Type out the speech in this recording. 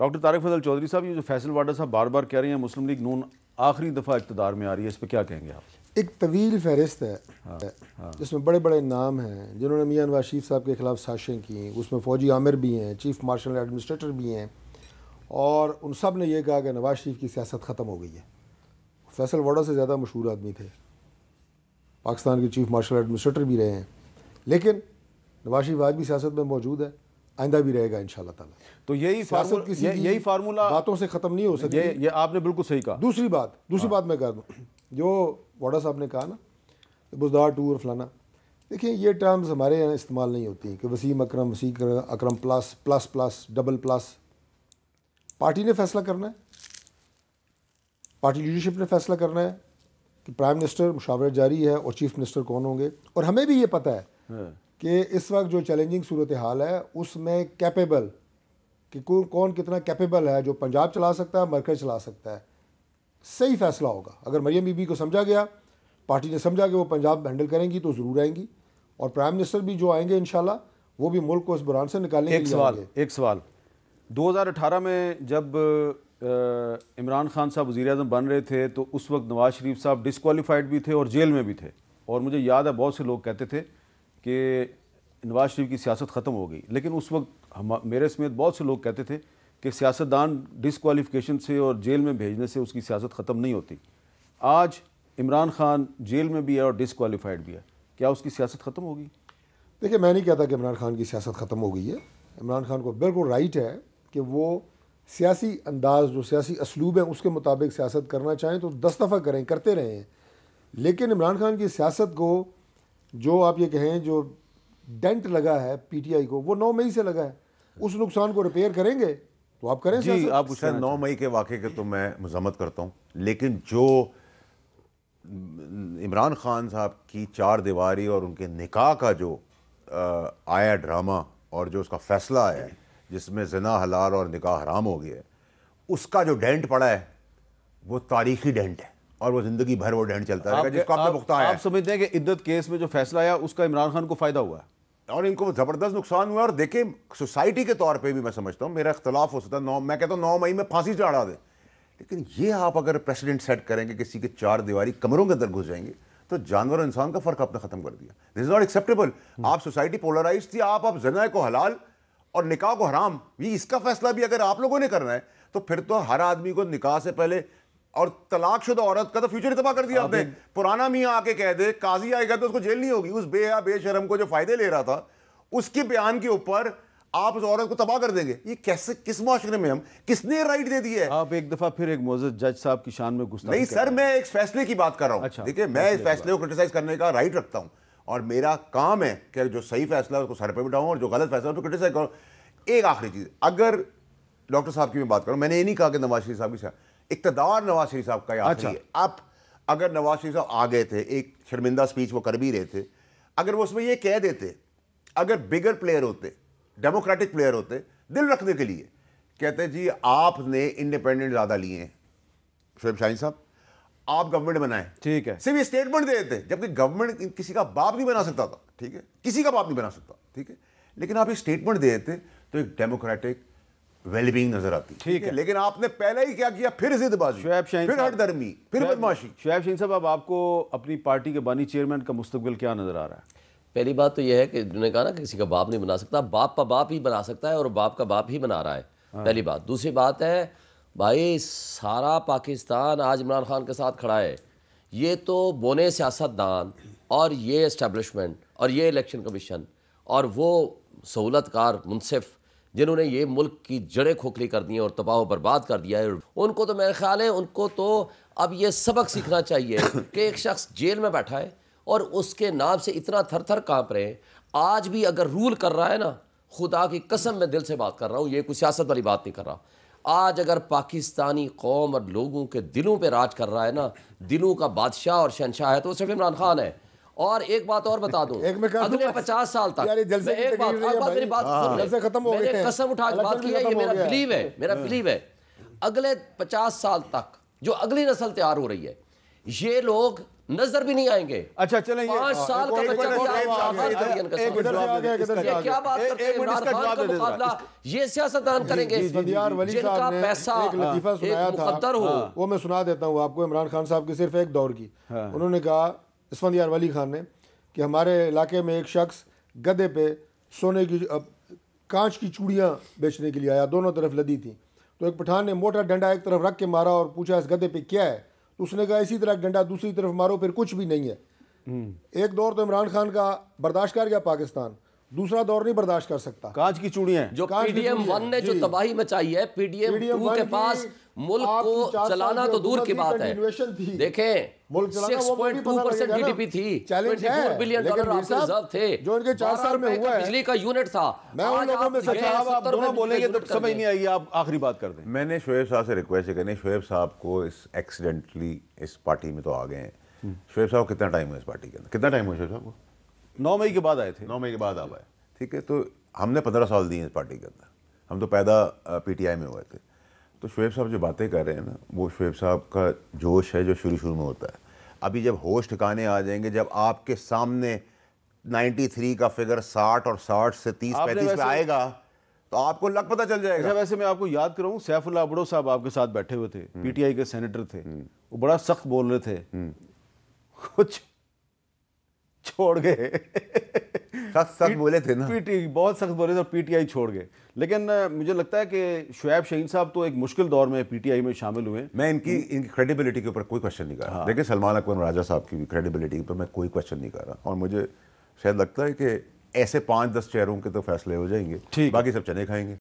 Doctor Tarak फजल चौधरी साहब ये जो फैसल वाडा साहब बार बार कह रहे हैं मुस्लिम लीग नून आखिरी दफ़ा इकतदार में आ रही है इस पर क्या कहेंगे आप एक तवील फहरिस्त है हाँ, हाँ। जिसमें बड़े बड़े नाम हैं जिन्होंने मियाँ नवाज शरीफ साहब के खिलाफ साजिशें की उसमें फ़ौजी आमिर भी हैं चीफ मार्शल एडमिनिस्ट्रेटर भी हैं और उन सब ने यह कहा कि नवाज शरीफ की सियासत ख़त्म हो गई है फैसल वाडा से ज़्यादा मशहूर आदमी थे पाकिस्तान के चीफ मार्शल एडमिनिस्ट्रेटर भी रहे हैं लेकिन नवाज शरीफ आज भी सियासत में मौजूद है आइंदा भी रहेगा इन शाह तो यही किसी ये, यही फार्मूला बातों से ख़त्म नहीं हो सकती ये, ये आपने बिल्कुल सही कहा दूसरी बात दूसरी हाँ। बात मैं कह दूँ जो वाडा साहब ने कहा ना बुजदार टूर फलाना देखिए ये टर्म्स हमारे यहाँ इस्तेमाल नहीं होती कि वसीम अक्रम वसी Akram plus plus plus double plus party ने फैसला करना है पार्टी लीडरशिप ने फैसला करना है कि प्राइम मिनिस्टर मुशावरत जारी है और चीफ मिनिस्टर कौन होंगे और हमें भी ये पता है हाँ। कि इस वक्त जो चैलेंजिंग सूरत हाल है उसमें कैपेबल कि कौन कौन कितना कैपेबल है जो पंजाब चला सकता है मरकज चला सकता है सही फैसला होगा अगर मरियम बीबी को समझा गया पार्टी ने समझा कि वो पंजाब हैंडल करेंगी तो ज़रूर आएंगी और प्राइम मिनिस्टर भी जो आएंगे इन वो भी मुल्क को इस बुरान से निकालने एक सवाल एक सवाल 2018 में जब इमरान खान साहब वज़ी अजम बन रहे थे तो उस वक्त नवाज़ शरीफ साहब डिसकॉलीफाइड भी थे और जेल में भी थे और मुझे याद है बहुत से लोग कहते थे कि नवाज शरीफ की सियासत ख़त्म हो गई लेकिन उस वक्त हम मेरे समेत बहुत से लोग कहते थे कि सियासतदान डिसकॉलीफिकेशन से और जेल में भेजने से उसकी सियासत ख़त्म नहीं होती आज इमरान खान जेल में भी है और डिसकॉलीफाइड भी है क्या उसकी सियासत ख़त्म होगी देखिए मैं नहीं कहता कि इमरान खान की सियासत ख़त्म हो गई है इमरान खान को बिल्कुल राइट है कि वो सियासी अंदाज जो सियासी असलूब हैं उसके मुताबिक सियासत करना चाहें तो दस दफ़ा करें करते रहें लेकिन इमरान खान की सियासत को जो आप ये कहें जो डेंट लगा है पीटीआई को वो नौ मई से लगा है उस नुकसान को रिपेयर करेंगे तो आप करें जी आप उस नौ मई के वाक़े के तो मैं मजम्मत करता हूँ लेकिन जो इमरान खान साहब की चार दीवारी और उनके निकाह का जो आया ड्रामा और जो उसका फैसला आया है जिसमें जना हलाल और निकाह हराम हो गया है उसका जो डेंट पड़ा है वो तारीखी डेंट है और वो जिंदगी भर वो डेंट चलता रहेगा जिसको आपने भुगता है आप समझते हैं कि इद्दत केस में जो फैसला आया उसका इमरान खान को फ़ायदा हुआ और इनको ज़बरदस्त नुकसान हुआ और देखें सोसाइटी के तौर पे भी मैं समझता हूँ मेरा इख्तलाफ हो सकता है नौ मैं कहता हूँ नौ मई में फांसी चढ़ा दे लेकिन ये आप अगर प्रेसिडेंट सेट करेंगे किसी के चार दीवारी कमरों के अंदर घुस जाएंगे तो जानवर और इंसान का फ़र्क आपने ख़त्म कर दिया दिस इज़ नॉट एक्सेप्टेबल आप सोसाइटी पोलराइज थी आप अब जनाए को हलाल और निकाह को हराम ये इसका फैसला भी अगर आप लोगों ने करना है तो फिर तो हर आदमी को निकाह से पहले और तलाकशुदा औरत का तो फ्यूचर तबाह कर दिया हाँ, आपने पुराना मियाँ आके कह दे काजी आएगा तो उसको जेल नहीं होगी उस या बेशरम को जो फायदे ले रहा था उसके बयान के ऊपर आप उस औरत को तबाह कर देंगे ये कैसे किस माशरे में हम किसने राइट दे दिया है आप एक दफा फिर एक मोजत जज साहब की शान में गुस्सा नहीं सर मैं एक फैसले की बात कर रहा हूँ अच्छा, देखिए मैं इस फैसले को क्रिटिसाइज करने का राइट रखता हूँ और मेरा काम है कि जो सही फैसला उसको सर पर बिठाऊँ और जो गलत फैसला उसको क्रिटिसाइज करूँ एक आखिरी चीज़ अगर डॉक्टर साहब की मैं बात करूँ मैंने ये नहीं कहा कि नवाज शरीफ साहब की इकतदार नवाज शरीफ साहब का याद अच्छा। है आप अगर नवाज शरीफ साहब आ गए थे एक शर्मिंदा स्पीच वो कर भी रहे थे अगर वो उसमें ये कह देते अगर बिगर प्लेयर होते डेमोक्रेटिक प्लेयर होते दिल रखने के लिए कहते जी आपने इंडिपेंडेंट ज़्यादा लिए हैं शुएब शाहिन साहब आप गवर्नमेंट बनाए ठीक है सिर्फ ये स्टेटमेंट दे देते जबकि गवर्नमेंट किसी का बाप नहीं बना सकता था ठीक है किसी का बाप नहीं बना सकता ठीक है लेकिन आप ये स्टेटमेंट दे देते तो एक डेमोक्रेटिक वेलबींग नजर आती ठीक है लेकिन आपने पहले ही क्या किया फिर जिदबाजी शुएब फिर हटदर्मी फिर बदमाशी शुएब शाहीन साहब अब आपको अपनी पार्टी के बानी चेयरमैन का मुस्तबिल क्या नजर आ रहा है पहली बात तो यह है कि जिन्होंने कहा ना किसी का बाप नहीं बना सकता बाप का बाप ही बना सकता है और बाप का बाप ही बना रहा है हाँ। पहली बात दूसरी बात है भाई सारा पाकिस्तान आज इमरान खान के साथ खड़ा है ये तो बोने सियासतदान और ये इस्टेबलिशमेंट और ये इलेक्शन कमीशन और वो सहूलतकार मुनसिफ़ जिन्होंने ये मुल्क की जड़ें खोखली कर दी हैं और तबाह बर्बाद कर दिया है उनको तो मेरे ख्याल है उनको तो अब ये सबक सीखना चाहिए कि एक शख्स जेल में बैठा है और उसके नाम से इतना थर थर काँप रहे हैं आज भी अगर रूल कर रहा है ना खुदा की कसम में दिल से बात कर रहा हूँ ये कोई सियासत वाली बात नहीं कर रहा आज अगर पाकिस्तानी कौम और लोगों के दिलों पर राज कर रहा है ना दिलों का बादशाह और शहनशाह है तो सिर्फ इमरान खान है और एक बात और बता दो अगले पचास साल तक एक बात बात मेरी हाँ। बात खत्म हो गई कसम उठा के बात की मेरा बिलीव है मेरा बिलीव हाँ। है अगले पचास साल तक जो अगली नस्ल तैयार हो रही है ये लोग नजर भी नहीं आएंगे अच्छा चले पांच हाँ, साल का बच्चा क्या बात मुकाबला ये सियासतदान करेंगे जिनका पैसा एक लतीफा सुनाया था वो मैं सुना देता हूँ आपको इमरान खान साहब की सिर्फ एक दौर की उन्होंने कहा इसफंदियार वली खान ने कि हमारे इलाके में एक शख्स गधे पे सोने की कांच की चूड़ियाँ बेचने के लिए आया दोनों तरफ लदी थी तो एक पठान ने मोटा डंडा एक तरफ रख के मारा और पूछा इस गधे पे क्या है तो उसने कहा इसी तरह डंडा दूसरी तरफ मारो फिर कुछ भी नहीं है हम्म। एक दौर तो इमरान खान का बर्दाश्त कर गया पाकिस्तान दूसरा दौर नहीं बर्दाश्त कर सकता कांच की चूड़ियां जो पीडीएम वन ने जो तबाही मचाई है पीडीएम टू के पास मुल्क को चलाना तो दूर की बात है देखें मुल्क तो कर मैंने शोएब साहब से रिक्वेस्ट करनी शोएब साहब को इस एक्सीडेंटली इस पार्टी में तो आ गए हैं हम्म। शोएब साहब कितना टाइम हुआ इस पार्टी के अंदर कितना टाइम हुआ शोएब साहब को नौ मई के बाद आए थे नौ मई के बाद आप आए ठीक है तो हमने पंद्रह साल दिए इस पार्टी के अंदर हम तो पैदा पीटीआई में हुए थे तो शुएब साहब जो बातें कर रहे हैं ना वो शुएब साहब का जोश है जो शुरू शुरू में होता है अभी जब होश ठिकाने आ जाएंगे जब आपके सामने 93 का फिगर 60 और 60 से 30 पैंतीस पे आएगा तो आपको लग पता चल जाएगा अच्छा, वैसे मैं आपको याद कराऊँ सैफुल्ला अबड़ो साहब आपके साथ बैठे हुए थे हम्म। पीटीआई के सेनेटर थे हम्म। वो बड़ा सख्त बोल रहे थे हम्म। कुछ छोड़ गए सख्त सख्त बोले थे ना पीटी बहुत सख्त बोले थे और पीटीआई छोड़ गए लेकिन मुझे लगता है कि शुएब शहीन साहब तो एक मुश्किल दौर में पीटीआई में शामिल हुए मैं इनकी इनकी क्रेडिबिलिटी के ऊपर कोई क्वेश्चन नहीं कर रहा हाँ। देखिए सलमान अकबर राजा साहब की भी क्रेडिबिलिटी के ऊपर मैं कोई क्वेश्चन नहीं कर रहा और मुझे शायद लगता है कि ऐसे पाँच दस चेहरों के तो फैसले हो जाएंगे ठीक बाकी सब चने खाएंगे